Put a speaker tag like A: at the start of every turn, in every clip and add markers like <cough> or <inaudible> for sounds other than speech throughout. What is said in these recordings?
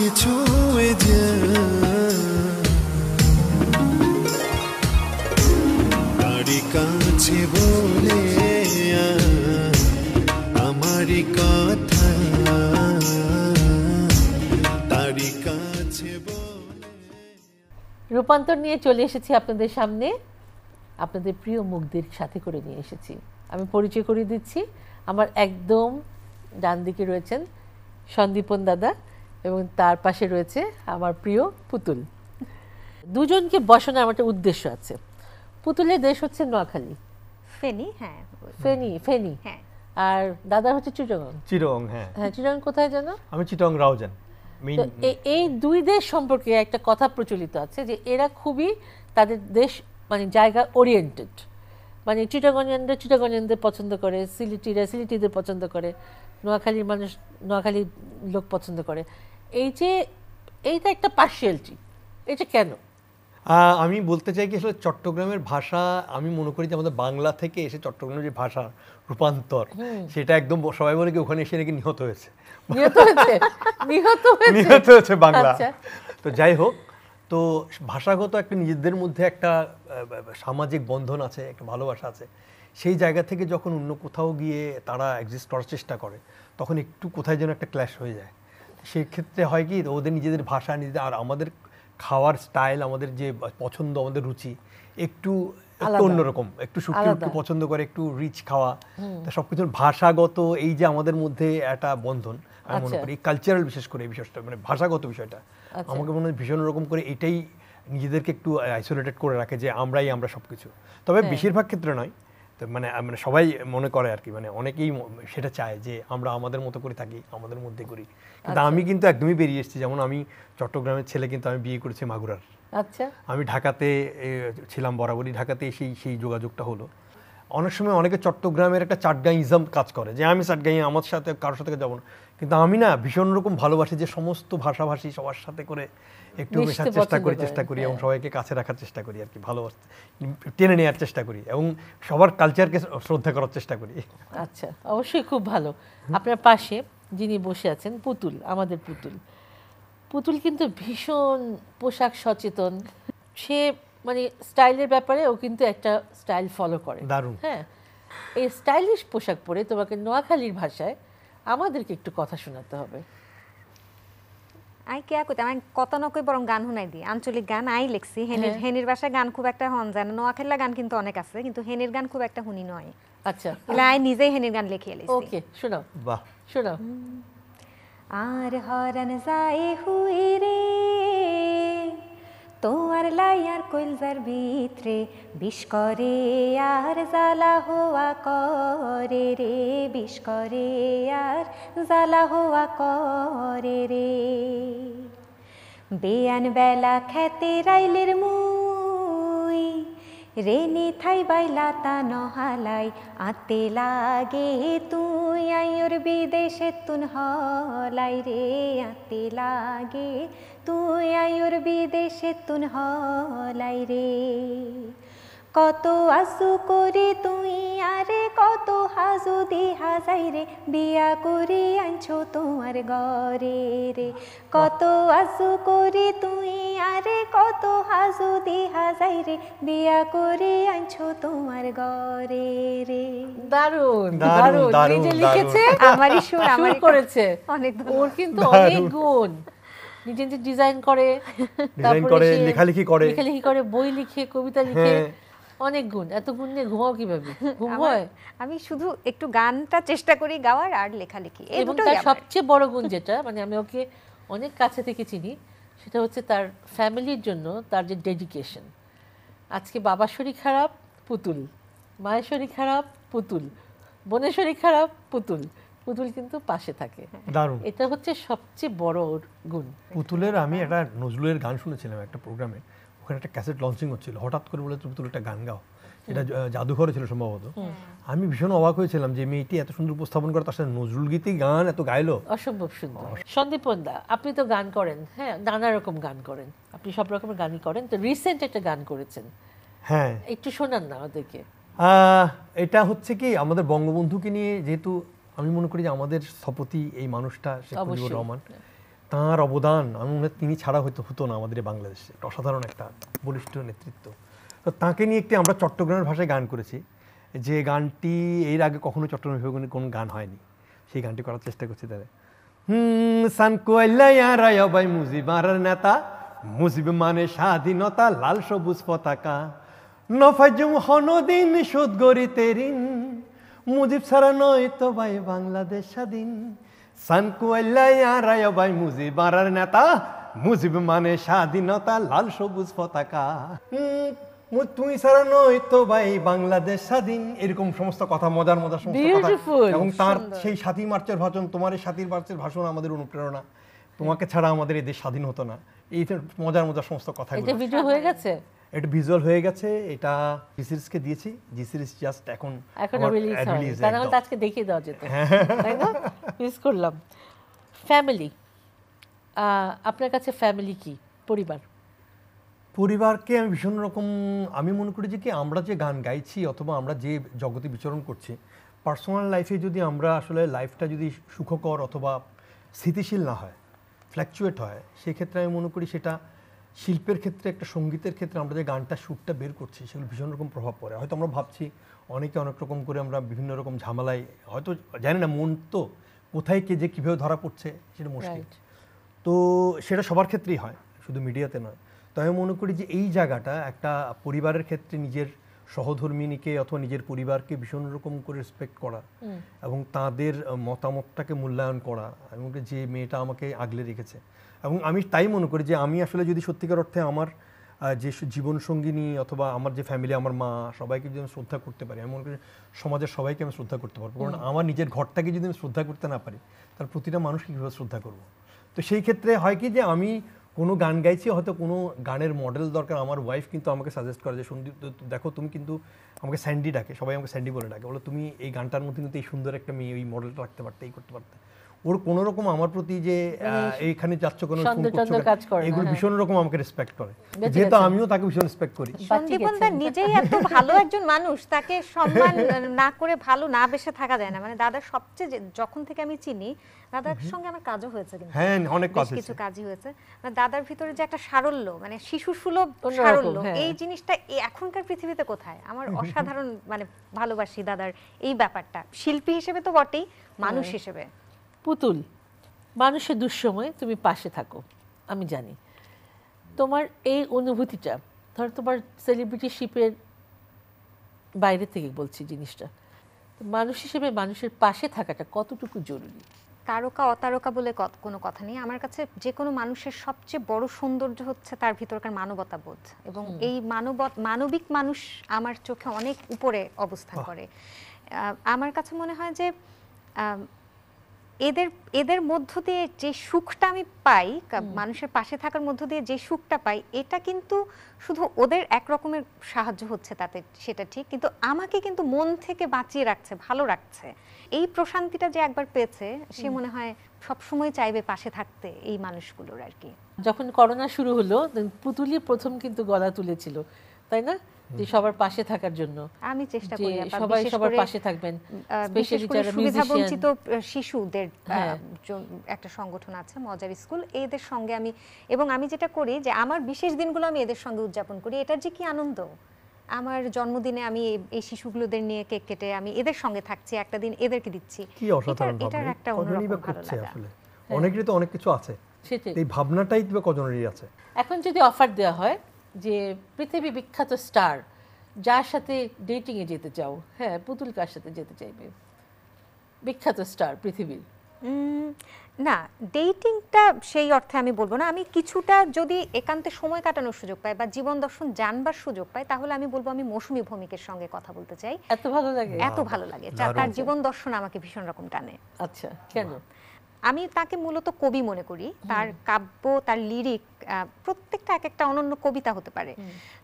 A: কিছু ছুঁয়ে কাছে
B: বলে আমারই কথা
A: তারি কাছে
C: রূপান্তর নিয়ে চলে এসেছি আপনাদের সামনে আপনাদের প্রিয় মুখদের সাথে করে নিয়ে এসেছি আমি পরিচয় করে দিচ্ছি আমার একদম ডান দিকে রয়েছেন সন্দীপন দাদা এবং তার পাশে রয়েছে আমার প্রিয় পুতুল দুজনকে বসানোর আমার একটা উদ্দেশ্য আছে পুতুলের দেশ হচ্ছে নোয়াখালী ফেনি হ্যাঁ ফেনি ফেনি হ্যাঁ। আর দাদা হচ্ছে চিটগং চিরং হ্যাঁ হ্যাঁ চিটগং কোথায় জানো
B: আমি চিটং রাউজান তো
C: এই দুই দেশ সম্পর্কে একটা কথা প্রচলিত আছে যে এরা খুবই তাদের দেশ মানে জায়গা ওরিয়েন্টেড মানে চিটাগঞ্জনরা চিটাগঞ্জনদের পছন্দ করে সিলিটিরা সিলিটিদের পছন্দ করে নোয়াখালীর মানুষ নোয়াখালীর লোক পছন্দ করে এই যে এইটা একটা পার্সিয়ালিটি এটা কেন
B: আমি বলতে চাই কি আসলে চট্টগ্রামের ভাষা আমি মনে করি যে আমাদের বাংলা থেকে এসে চট্টগ্রামের যে ভাষা রূপান্তর সেটা একদম সবাই বলে কি ওখানে এসে নাকি নিহত হয়েছে
C: নিহত হয়েছে <laughs> বাংলা আচ্ছা।
B: তো যাই হোক তো ভাষাগত একটা নিজেদের মধ্যে একটা সামাজিক বন্ধন আছে একটা ভালোবাসা আছে সেই জায়গা থেকে যখন অন্য কোথাও গিয়ে তারা এক্সিস্ট করার চেষ্টা করে তখন একটু কোথায় যেন একটা ক্ল্যাশ হয়ে যায় সেক্ষেত্রে হয় কি ওদের নিজেদের ভাষা নিজেদের আর আমাদের খাওয়ার স্টাইল আমাদের যে পছন্দ আমাদের রুচি একটু একটু অন্যরকম একটু শুক্তি একটু পছন্দ করে একটু রিচ খাওয়া সব কিছু ভাষাগত এই যে আমাদের মধ্যে একটা বন্ধন আমি মনে আচ্ছা। করি কালচারাল বিশেষ করে এই বিষয়টা মানে ভাষাগত বিষয়টা আচ্ছা। আমাকে মনে হয় ভীষণ রকম করে এটাই নিজেদেরকে একটু আইসোলেটেড করে রাখে যে আমরাই আমরা সব কিছু তবে হ্যাঁ। বেশিরভাগ ক্ষেত্রে নয় তো মানে মানে সবাই মনে করে আর কি মানে অনেকেই সেটা চায় যে আমরা আমাদের মতো করে থাকি আমাদের মধ্যে করি কিন্তু আচ্ছা। আমি কিন্তু একদমই বেরিয়ে এসেছি যেমন আমি চট্টগ্রামের ছেলে কিন্তু আমি বিয়ে করেছি মাগুরার আচ্ছা আমি ঢাকাতে ছিলাম বরাবরই ঢাকাতে সেই সেই যোগাযোগটা হলো অনেক সময় অনেকে চট্টগ্রামের একটা চাটগাঁইজম কাজ করে যে আমি চাটগাঁই আমার সাথে কারোর সাথে যাবো না কিন্তু আমি না ভীষণ রকম ভালোবাসি যে সমস্ত ভাষাভাষী সবার সাথে করে একটু মেশার চেষ্টা করি চেষ্টা করি এবং হ্যাঁ। সবাইকে কাছে রাখার চেষ্টা করি আর কি ভালোবাসতে টেনে নেওয়ার চেষ্টা করি এবং সবার কালচারকে শ্রদ্ধা করার চেষ্টা করি
C: আচ্ছা অবশ্যই খুব ভালো আপনার পাশে যিনি বসে আছেন পুতুল আমাদের পুতুল পুতুল কিন্তু ভীষণ পোশাক সচেতন সে মানে স্টাইলের ব্যাপারে ও কিন্তু একটা স্টাইল ফলো করে দারুণ হ্যাঁ এই স্টাইলিশ পোশাক পরে তোমাকে নোয়াখালীর ভাষায় আমাদেরকে একটু কথা শোনাতে হবে
A: আই কেয়া কইতে আমি কত নকই বরং গান শুনাই দি আঞ্চলিক গান আই লেখছি হেনির হ্যাঁ। হেনির ভাষায় গান খুব একটা হন যায় না নোয়াখালীর গান কিন্তু অনেক আছে কিন্তু হেনির গান খুব একটা হুনি নয় আচ্ছা লাই নিজেই হেনির গান লিখে এলিছি ওকে শোনাও বাহ শোনাও আর হরণ যায় হুই রে তোমার লাইয়ার কইলজার ভিতরে বিষ করে আর জ্বালা হওয়া করে রে বিষ করে আর জ্বালা হওয়া করে রে বেয়ান বেলা খেতে রাইলের মুই রেনি থাই বাইলা তা নহালাই আতে লাগে তুই আইর বিদেশে তুন হলাই রে আতে লাগে তুই আয়ুর বিদেশে তুন হলাই রে কত আসু করে তুই আরে কত হাজু দিহা যাই রে বিয়া করি আনছো তোমার গরে রে কত আসু করে তুই আরে কত হাজু দিহা যাই রে বিয়া করি আনছো তোমার গরে রে দারুণ দারুণ নিজে লিখেছে আমারই সুর আমার করেছে অনেক
C: ওর কিন্তু অনেক গুণ নিজে নিজে ডিজাইন করে ডিজাইন করে লেখালেখি করে লেখালেখি করে বই লিখে কবিতা লিখে হ্যাঁ। অনেক গুণ এত গুণ নিয়ে ঘুমাও কিভাবে ঘুম হয় আমি শুধু একটু গানটা চেষ্টা করি গাওয়ার আর লেখালেখি এই দুটো সবচেয়ে বড় গুণ যেটা মানে আমি ওকে অনেক কাছে থেকে চিনি সেটা হচ্ছে তার ফ্যামিলির জন্য তার যে ডেডিকেশন আজকে বাবার শরীর খারাপ পুতুল মায়ের শরীর খারাপ পুতুল বোনের শরীর খারাপ পুতুল পুতুল কিন্তু পাশে থাকে দারুণ এটা হচ্ছে সবচেয়ে বড় গুণ
B: পুতুলের আমি একটা নজরুলের গান শুনেছিলাম একটা প্রোগ্রামে ওখানে একটা ক্যাসেট লঞ্চিং হচ্ছিল হঠাৎ করে বলে পুতুল একটা গান গাও এটা জাদুঘরে ছিল সম্ভবত আমি ভীষণ অবাক হয়েছিলাম যে মেয়েটি এত সুন্দর উপস্থাপন করে তার সাথে নজরুল গীতি গান এত গাইলো অসম্ভব সুন্দর
C: সন্দীপ দা আপনি তো গান করেন হ্যাঁ নানা রকম গান করেন আপনি সব রকমের গানই করেন তো রিসেন্ট একটা গান করেছেন হ্যাঁ একটু শোনান না আমাদেরকে
B: এটা হচ্ছে কি আমাদের বঙ্গবন্ধুকে নিয়ে যেহেতু আমি মনে করি যে আমাদের স্থপতি এই মানুষটা শেখ মুজিবুর রহমান তাঁর অবদান আমি মনে তিনি ছাড়া হয়তো হতো না আমাদের বাংলাদেশে অসাধারণ একটা বলিষ্ঠ নেতৃত্ব তো তাঁকে নিয়ে একটি আমরা চট্টগ্রামের ভাষায় গান করেছি যে গানটি এর আগে কখনো চট্টগ্রাম কোনো গান হয়নি সেই গানটি করার চেষ্টা করছি তাদের নেতা মুজিব মানে স্বাধীনতা লাল সবুজ পতাকা নফাজুম হনদিন সুদগরি তেরিন মুজিব ছাড়া নয় তো ভাই বাংলাদেশ স্বাধীন সানকুয়াল্লাই আরায় ভাই মুজিব আর নেতা মুজিব মানে স্বাধীনতা লাল সবুজ পতাকা তুই ছাড়া নয় তো ভাই বাংলাদেশ স্বাধীন এরকম সমস্ত কথা মজার মজার সমস্ত কথা এবং তার সেই সাথী মার্চের ভাষণ তোমার এই মার্চের ভাষণ আমাদের অনুপ্রেরণা তোমাকে ছাড়া আমাদের এই দেশ স্বাধীন হতো না এই মজার মজার সমস্ত কথা হয়ে গেছে এটা ভিজুয়াল হয়ে গেছে এটা জি কে দিয়েছি জি সিরিজ জাস্ট এখন এখন রিলিজ হয় তাহলে আজকে দেখিয়ে দেওয়া যেত
C: হ্যাঁ, হ্যাঁ, হ্যাঁ। তাই না মিস করলাম ফ্যামিলি আপনার কাছে ফ্যামিলি কি পরিবার
B: পরিবারকে আমি ভীষণ রকম আমি মনে করি যে কি আমরা যে গান গাইছি অথবা আমরা যে জগতে বিচরণ করছি পার্সোনাল লাইফে যদি আমরা আসলে লাইফটা যদি সুখকর অথবা স্থিতিশীল না হয় ফ্ল্যাকচুয়েট হয় সেক্ষেত্রে আমি মনে করি সেটা শিল্পের ক্ষেত্রে একটা সঙ্গীতের ক্ষেত্রে আমরা যে গানটা সুরটা বের করছি সেগুলো ভীষণ রকম প্রভাব পড়ে হয়তো আমরা ভাবছি অনেকে অনেক রকম করে আমরা বিভিন্ন রকম ঝামেলায় হয়তো জানি না মন তো কোথায় কে যে কীভাবে ধরা পড়ছে সেটা মুশকিল তো সেটা সবার ক্ষেত্রেই হয় শুধু মিডিয়াতে নয় তো আমি মনে করি যে এই জায়গাটা একটা পরিবারের ক্ষেত্রে নিজের সহধর্মিনীকে অথবা নিজের পরিবারকে ভীষণ রকম করে রেসপেক্ট করা এবং তাদের মতামতটাকে মূল্যায়ন করা এবং যে মেয়েটা আমাকে আগলে রেখেছে এবং আমি তাই মনে করি যে আমি আসলে যদি সত্যিকার অর্থে আমার যে জীবনসঙ্গিনী অথবা আমার যে ফ্যামিলি আমার মা সবাইকে যদি আমি শ্রদ্ধা করতে পারি আমি মনে করি সমাজের সবাইকে আমি শ্রদ্ধা করতে পারবো কারণ আমার নিজের ঘরটাকে যদি আমি শ্রদ্ধা করতে না পারি তার প্রতিটা মানুষকে কীভাবে শ্রদ্ধা করবো তো সেই ক্ষেত্রে হয় কি যে আমি কোনো গান গাইছি হয়তো কোনো গানের মডেল দরকার আমার ওয়াইফ কিন্তু আমাকে সাজেস্ট করে যে সন্দীপ দেখো তুমি কিন্তু আমাকে স্যান্ডি ডাকে সবাই আমাকে স্যান্ডি বলে ডাকে বলো তুমি এই গানটার মধ্যে কিন্তু এই সুন্দর একটা মেয়ে ওই মডেলটা রাখতে পারতে এই করতে পারতে ওর কোন রকম আমার প্রতি যে মানে এইখানে যাচ্ছ কোনো এগুলো হ্যাঁ। ভীষণ রকম আমাকে রেসপেক্ট করে যেহেতু আমিও তাকে ভীষণ রেসপেক্ট করি
A: সন্দীপন দা নিজেই এত ভালো একজন মানুষ তাকে সম্মান না করে ভালো না বেশে থাকা যায় না মানে দাদা সবচেয়ে যখন থেকে আমি চিনি দাদার সঙ্গে আমার কাজও হয়েছে কিন্তু হ্যাঁ অনেক কাজ কিছু কাজই হয়েছে মানে দাদার ভিতরে যে একটা সারল্য মানে শিশু সুলভ সারল্য হ্যাঁ। এই জিনিসটা এখনকার পৃথিবীতে কোথায় আমার অসাধারণ মানে ভালোবাসি দাদার এই ব্যাপারটা শিল্পী হিসেবে তো বটেই মানুষ হ্যাঁ। হিসেবে
C: পুতুল মানুষের দুঃসময়ে তুমি পাশে থাকো আমি জানি তোমার এই অনুভূতিটা ধরো তোমার সেলিব্রিটি শিপের বাইরে থেকে বলছি জিনিসটা মানুষ হিসেবে মানুষের পাশে থাকাটা কতটুকু জরুরি
A: তারকা অতারকা বলে কোনো কথা নেই আমার কাছে যে কোনো মানুষের সবচেয়ে বড় সৌন্দর্য হচ্ছে তার ভিতরকার মানবতা বোধ এবং এই মানব মানবিক মানুষ আমার চোখে অনেক উপরে অবস্থান করে আমার কাছে মনে হয় যে এদের এদের মধ্য দিয়ে যে সুখটা আমি পাই মানুষের পাশে থাকার মধ্য দিয়ে যে সুখটা পাই এটা কিন্তু শুধু ওদের এক রকমের সাহায্য হচ্ছে তাতে সেটা ঠিক কিন্তু আমাকে কিন্তু মন থেকে বাঁচিয়ে রাখছে ভালো রাখছে এই প্রশান্তিটা যে একবার পেয়েছে সে মনে হয় সবসময় চাইবে পাশে থাকতে এই মানুষগুলোর আর কি
C: যখন করোনা শুরু হলো পুতুলি প্রথম কিন্তু গলা তুলেছিল তাই না যে সবার পাশে থাকার জন্য
A: আমি চেষ্টা করি সবাই সবার পাশে থাকবেন স্পেশালি যারা শিশুদের হ্যাঁ। একটা সংগঠন আছে মজার স্কুল এদের সঙ্গে আমি এবং আমি যেটা করি যে আমার বিশেষ দিনগুলো আমি এদের সঙ্গে উদযাপন করি এটার যে কি আনন্দ আমার জন্মদিনে আমি এই শিশুগুলোদের নিয়ে কেক কেটে আমি এদের সঙ্গে থাকছি একটা দিন এদেরকে দিচ্ছি কি অসাধারণ এটার একটা হ্যাঁ।
B: অনেকেরই তো অনেক কিছু আছে এই ভাবনাটাই তো কজনেরই আছে
A: এখন যদি অফার দেওয়া হয়
C: যে পৃথিবী বিখ্যাত স্টার যার সাথে ডেটিংয়ে যেতে চাও হ্যাঁ পুতুল কার সাথে যেতে চাইবে
A: বিখ্যাত স্টার পৃথিবীর না ডেটিংটা সেই অর্থে আমি বলবো না আমি কিছুটা যদি একান্তে সময় কাটানোর সুযোগ পাই বা জীবন দর্শন জানবার সুযোগ পাই তাহলে আমি বলবো আমি মৌসুমী ভৌমিকের সঙ্গে কথা বলতে চাই এত ভালো লাগে এত ভালো লাগে তার জীবন দর্শন আমাকে ভীষণ রকম টানে আচ্ছা কেন আমি তাকে মূলত কবি মনে করি তার কাব্য তার লিরিক প্রত্যেকটা এক একটা অনন্য কবিতা হতে পারে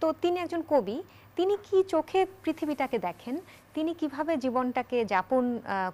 A: তো তিনি একজন কবি তিনি কি চোখে পৃথিবীটাকে দেখেন তিনি কিভাবে জীবনটাকে যাপন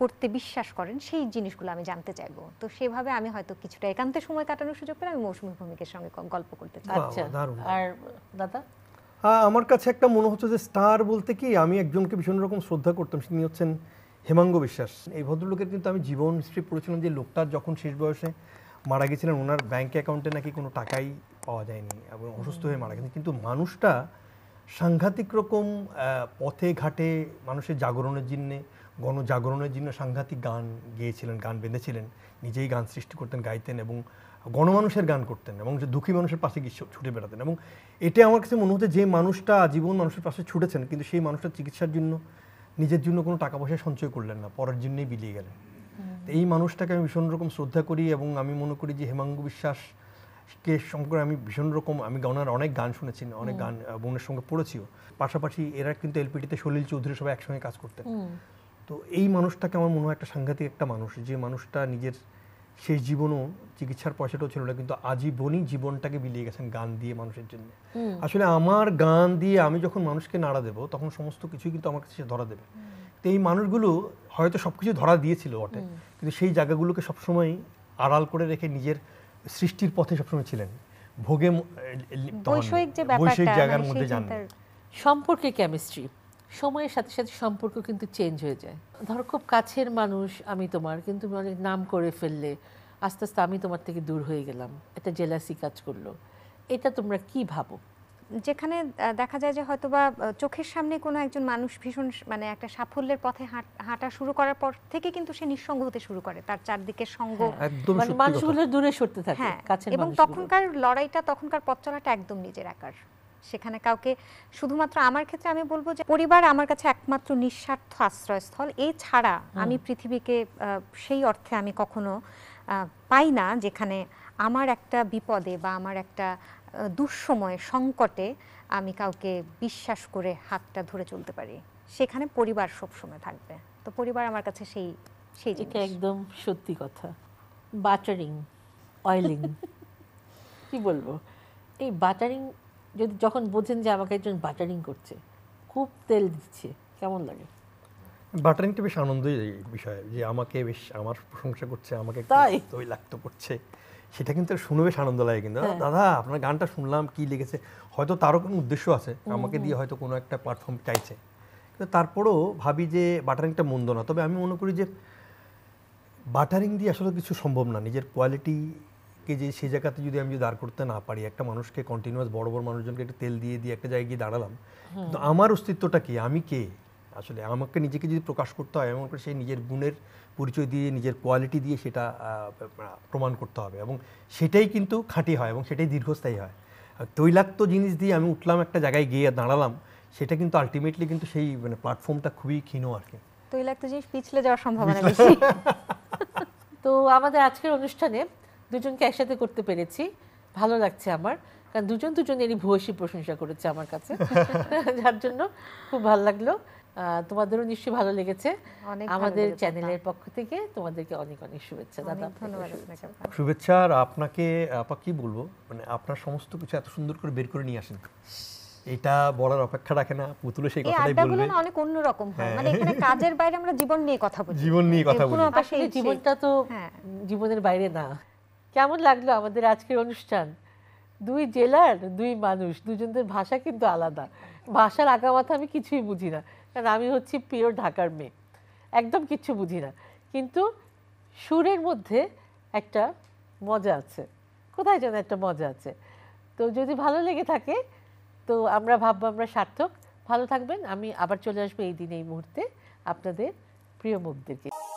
A: করতে বিশ্বাস করেন সেই জিনিসগুলো আমি জানতে চাইবো তো সেভাবে আমি হয়তো কিছুটা একান্তে সময় কাটানোর সুযোগ পেলে আমি মৌসুমী ভূমিকের সঙ্গে গল্প করতে চাই আচ্ছা। আচ্ছা। আর দাদা
B: আমার কাছে একটা মনে হচ্ছে যে স্টার বলতে কি আমি একজনকে ভীষণ রকম শ্রদ্ধা করতাম তিনি হচ্ছেন হেমাঙ্গ বিশ্বাস এই ভদ্রলোকের কিন্তু আমি জীবন হিস্ট্রি পড়েছিলাম যে লোকটা যখন শেষ বয়সে মারা গেছিলেন ওনার ব্যাঙ্ক অ্যাকাউন্টে নাকি কোনো টাকাই পাওয়া যায়নি এবং অসুস্থ হয়ে মারা গেছে কিন্তু মানুষটা সাংঘাতিক রকম পথে ঘাটে মানুষের জাগরণের জন্যে গণজাগরণের জন্য সাংঘাতিক গান গেয়েছিলেন গান বেঁধেছিলেন নিজেই গান সৃষ্টি করতেন গাইতেন এবং গণমানুষের গান করতেন এবং যে দুঃখী মানুষের পাশে গিয়ে ছুটে বেড়াতেন এবং এটা আমার কাছে মনে হতে যে মানুষটা জীবন মানুষের পাশে ছুটেছেন কিন্তু সেই মানুষটা চিকিৎসার জন্য নিজের জন্য কোনো টাকা পয়সা সঞ্চয় করলেন না পরের জন্যই বিলিয়ে গেলেন তো এই মানুষটাকে আমি ভীষণ রকম শ্রদ্ধা করি এবং আমি মনে করি যে হেমাঙ্গ বিশ্বাস কে সম্পর্কে আমি ভীষণ রকম আমি গানার অনেক গান শুনেছি অনেক গান বোনের সঙ্গে পড়েছিও পাশাপাশি এরা কিন্তু এলপিটিতে সলিল চৌধুরী সবাই একসঙ্গে কাজ করতেন তো এই মানুষটাকে আমার মনে হয় একটা সাংঘাতিক একটা মানুষ যে মানুষটা নিজের সেই জীবনও চিকিৎসার পয়সাটাও ছিল না কিন্তু আজীবনই জীবনটাকে বিলিয়ে গেছেন গান দিয়ে মানুষের জন্য আসলে আমার গান দিয়ে আমি যখন মানুষকে নাড়া দেব তখন সমস্ত কিছুই কিন্তু আমার কাছে ধরা দেবে তো এই মানুষগুলো হয়তো সব কিছু ধরা দিয়েছিল বটে কিন্তু সেই জায়গাগুলোকে সবসময় আড়াল করে রেখে নিজের সৃষ্টির পথে সবসময় ছিলেন ভোগে
C: বৈষয়িক জায়গার মানে মধ্যে জানেন সম্পর্কে কেমিস্ট্রি সময়ের সাথে সাথে সম্পর্ক কিন্তু চেঞ্জ হয়ে যায় ধরো খুব কাছের মানুষ আমি তোমার কিন্তু তুমি অনেক নাম করে ফেললে আস্তে আস্তে আমি তোমার থেকে দূর হয়ে গেলাম এটা জেলাসি কাজ করলো এটা তোমরা কি ভাবো
A: যেখানে দেখা যায় যে হয়তোবা চোখের সামনে কোনো একজন মানুষ ভীষণ মানে একটা সাফল্যের পথে হাঁটা শুরু করার পর থেকে কিন্তু সে নিঃসঙ্গ হতে শুরু করে তার চারদিকে সঙ্গ হ্যাঁ, মানে মানুষগুলো
C: দূরে সরতে থাকে হ্যাঁ, এবং তখনকার
A: লড়াইটা তখনকার পথ চলাটা একদম নিজের আকার সেখানে কাউকে শুধুমাত্র আমার ক্ষেত্রে আমি বলবো যে পরিবার আমার কাছে একমাত্র নিঃস্বার্থ আশ্রয়স্থল এই ছাড়া আমি পৃথিবীকে সেই অর্থে আমি কখনো পাই না যেখানে আমার একটা বিপদে বা আমার একটা দুঃসময়ে সংকটে আমি কাউকে বিশ্বাস করে হাতটা ধরে চলতে পারি সেখানে পরিবার সবসময় থাকবে তো পরিবার আমার কাছে সেই সেই এটা
C: একদম সত্যি কথা বাটারিং অয়েলিং <laughs> কি বলবো এই বাটারিং যদি যখন বোঝেন যে আমাকে একজন বাটারিং করছে খুব তেল দিচ্ছে কেমন লাগে
B: বাটারিংটা বেশ আনন্দই বিষয় যে আমাকে বেশ আমার প্রশংসা করছে আমাকে তাই তৈলাক্ত করছে সেটা কিন্তু শুনে বেশ আনন্দ লাগে কিন্তু হ্যাঁ। দাদা আপনার গানটা শুনলাম কি লিখেছে হয়তো তারও কোনো উদ্দেশ্য আছে আমাকে দিয়ে হয়তো কোনো একটা প্ল্যাটফর্ম চাইছে কিন্তু তারপরেও ভাবি যে বাটারিংটা মন্দ না তবে আমি মনে করি যে বাটারিং দিয়ে আসলে কিছু সম্ভব না নিজের কোয়ালিটি মানুষকে যে সে জায়গাতে যদি আমি যদি দাঁড় করতে না পারি একটা মানুষকে কন্টিনিউয়াস বড় বড় মানুষজনকে একটা তেল দিয়ে দিয়ে একটা জায়গায় গিয়ে দাঁড়ালাম কিন্তু আমার অস্তিত্বটা কি আমি কে আসলে আমাকে নিজেকে যদি প্রকাশ করতে হয় এমন করে সেই নিজের গুণের পরিচয় দিয়ে নিজের কোয়ালিটি দিয়ে সেটা প্রমাণ করতে হবে এবং সেটাই কিন্তু খাঁটি হয় এবং সেটাই দীর্ঘস্থায়ী হয় তৈলাক্ত জিনিস দিয়ে আমি উঠলাম একটা জায়গায় গিয়ে দাঁড়ালাম সেটা কিন্তু আলটিমেটলি কিন্তু সেই মানে প্ল্যাটফর্মটা খুবই ক্ষীণ আর কি
A: তৈলাক্ত জিনিস পিছলে যাওয়ার সম্ভাবনা
C: বেশি <laughs> তো আমাদের আজকের অনুষ্ঠানে দুজনকে একসাথে করতে পেরেছি ভালো লাগছে আমার কারণ দুজন দুজন এরই ভূয়সী প্রশংসা করেছে আমার কাছে <laughs> যার জন্য খুব ভালো লাগলো তোমাদেরও নিশ্চয়ই ভালো লেগেছে আমাদের চ্যানেলের পক্ষ থেকে তোমাদেরকে অনেক অনেক শুভেচ্ছা দাদা ধন্যবাদ
B: শুভেচ্ছা আর আপনাকে আপা কি বলবো মানে আপনার সমস্ত কিছু এত সুন্দর করে বের করে নিয়ে আসেন এটা বলার অপেক্ষা রাখে না পুতুলে সেই কথাই বলবে না
A: অনেক অন্য রকম হয় হ্যাঁ। মানে এখানে কাজের বাইরে আমরা জীবন নিয়ে কথা বলি জীবন নিয়ে কথা বলি আসলে জীবনটা তো হ্যাঁ। জীবনের বাইরে না
C: কেমন লাগলো আমাদের আজকের অনুষ্ঠান দুই জেলার দুই মানুষ দুজনদের ভাষা কিন্তু আলাদা ভাষার আঁকা মাথা আমি কিছুই বুঝি না কারণ আমি হচ্ছি পিওর ঢাকার মেয়ে একদম কিছু বুঝি না কিন্তু সুরের মধ্যে একটা মজা আছে কোথায় যেন একটা মজা আছে তো যদি ভালো লেগে থাকে তো আমরা ভাববো আমরা সার্থক ভালো থাকবেন আমি আবার চলে আসবো এই দিন এই মুহূর্তে আপনাদের প্রিয় মুখদেরকে